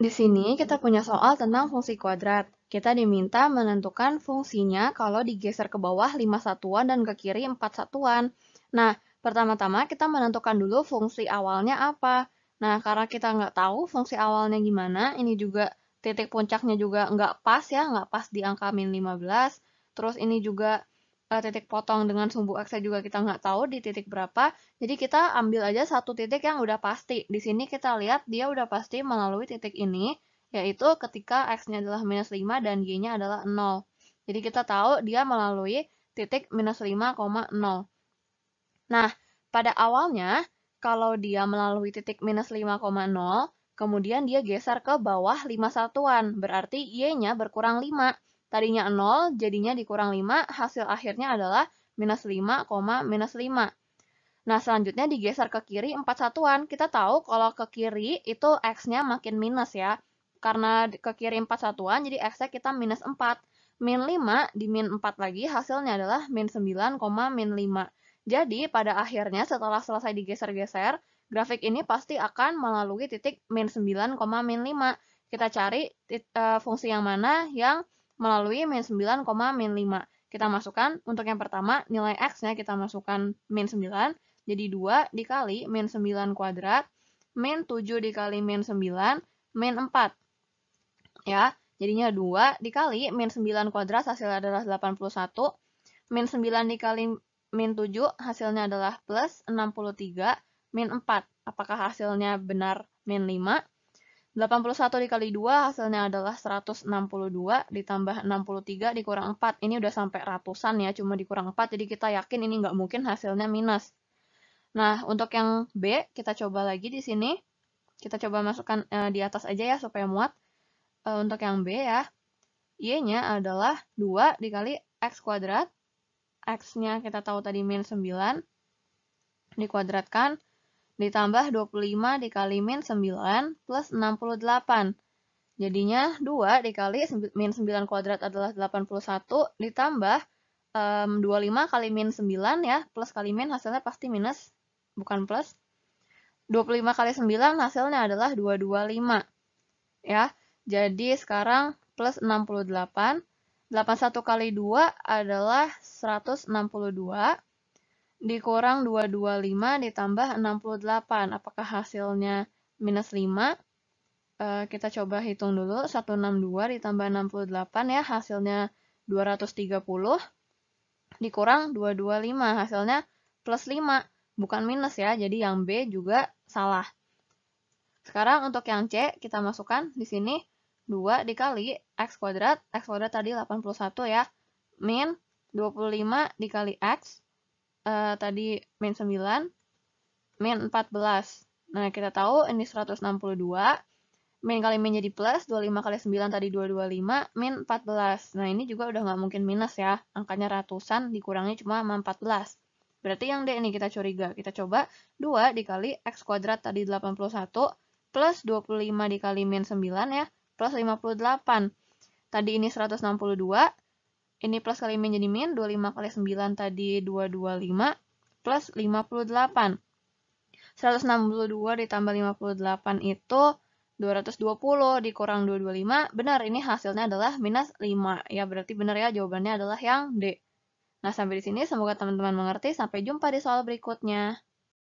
Di sini kita punya soal tentang fungsi kuadrat. Kita diminta menentukan fungsinya kalau digeser ke bawah 5 satuan dan ke kiri 4 satuan. Nah, pertama-tama kita menentukan dulu fungsi awalnya apa. Nah, karena kita nggak tahu fungsi awalnya gimana, ini juga titik puncaknya juga nggak pas ya, nggak pas di angka min 15. Terus ini juga uh, titik potong dengan sumbu x juga kita nggak tahu di titik berapa. Jadi kita ambil aja satu titik yang udah pasti. Di sini kita lihat dia udah pasti melalui titik ini, yaitu ketika x-nya adalah minus 5 dan y-nya adalah 0. Jadi kita tahu dia melalui titik minus 5,0. Nah, pada awalnya, kalau dia melalui titik minus 5,0, kemudian dia geser ke bawah 5 satuan, berarti y-nya berkurang 5. Tadinya 0, jadinya dikurang 5, hasil akhirnya adalah minus 5, minus 5. Nah, selanjutnya digeser ke kiri 4 satuan. Kita tahu kalau ke kiri itu X-nya makin minus ya. Karena ke kiri 4 satuan, jadi X-nya kita minus 4. Min 5 di min 4 lagi, hasilnya adalah min 9, min 5. Jadi, pada akhirnya setelah selesai digeser-geser, grafik ini pasti akan melalui titik min 9, min 5. Kita cari uh, fungsi yang mana yang melalui min 9, min 5. Kita masukkan, untuk yang pertama, nilai X-nya kita masukkan min 9, jadi 2 dikali min 9 kuadrat, min 7 dikali min 9, min 4. Ya, jadinya 2 dikali min 9 kuadrat hasilnya adalah 81, min 9 dikali min 7 hasilnya adalah plus 63, min 4. Apakah hasilnya benar min 5? 81 dikali 2 hasilnya adalah 162 ditambah 63 dikurang 4. Ini udah sampai ratusan ya, cuma dikurang 4. Jadi kita yakin ini nggak mungkin hasilnya minus. Nah, untuk yang B, kita coba lagi di sini. Kita coba masukkan e, di atas aja ya, supaya muat. E, untuk yang B ya, Y-nya adalah 2 dikali X kuadrat. X-nya kita tahu tadi min 9. Dikuadratkan. Ditambah 25 dikali min 9 plus 68. Jadinya 2 dikali min 9 kuadrat adalah 81 ditambah um, 25 kali min 9 ya, plus kali min hasilnya pasti minus, bukan plus. 25 kali 9 hasilnya adalah 225. Ya, jadi sekarang plus 68. 81 kali 2 adalah 162 dikurang 225 ditambah 68. Apakah hasilnya minus 5? E, eh, kita coba hitung dulu. 162 ditambah 68 ya hasilnya 230. Dikurang 225 hasilnya plus 5. Bukan minus ya, jadi yang B juga salah. Sekarang untuk yang C kita masukkan di sini 2 dikali x kuadrat, x kuadrat tadi 81 ya, min 25 dikali x, uh, tadi min 9, min 14. Nah, kita tahu ini 162, min kali min jadi plus, 25 kali 9 tadi 225, min 14. Nah, ini juga udah nggak mungkin minus ya, angkanya ratusan dikurangi cuma 14. Berarti yang D ini kita curiga. Kita coba 2 dikali X kuadrat tadi 81 plus 25 dikali min 9 ya, plus 58. Tadi ini 162, ini plus kali min jadi min, 25 kali 9 tadi 225 plus 58. 162 ditambah 58 itu 220 dikurang 225, benar ini hasilnya adalah minus 5. Ya, berarti benar ya jawabannya adalah yang D. Nah, sampai di sini semoga teman-teman mengerti. Sampai jumpa di soal berikutnya.